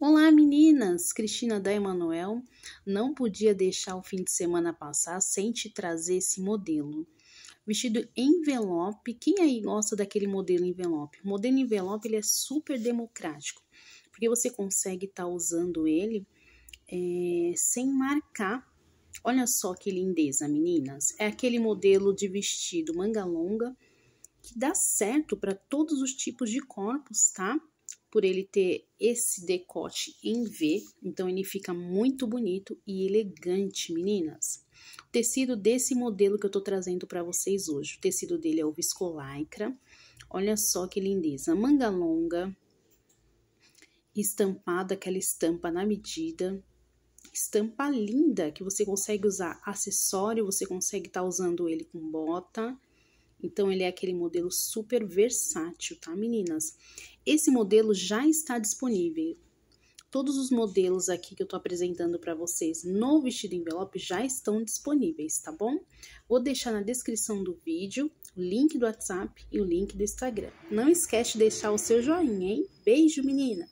Olá meninas, Cristina da Emanuel. Não podia deixar o fim de semana passar sem te trazer esse modelo. Vestido envelope, quem aí gosta daquele modelo envelope? O modelo envelope ele é super democrático, porque você consegue estar tá usando ele é, sem marcar Olha só que lindeza, meninas. É aquele modelo de vestido manga longa que dá certo para todos os tipos de corpos, tá? por ele ter esse decote em V, então ele fica muito bonito e elegante, meninas. O tecido desse modelo que eu tô trazendo para vocês hoje, o tecido dele é o viscolaicra. Olha só que lindeza, manga longa, estampada, aquela estampa na medida. Estampa linda que você consegue usar acessório, você consegue estar tá usando ele com bota então, ele é aquele modelo super versátil, tá, meninas? Esse modelo já está disponível. Todos os modelos aqui que eu tô apresentando para vocês no vestido envelope já estão disponíveis, tá bom? Vou deixar na descrição do vídeo o link do WhatsApp e o link do Instagram. Não esquece de deixar o seu joinha, hein? Beijo, menina!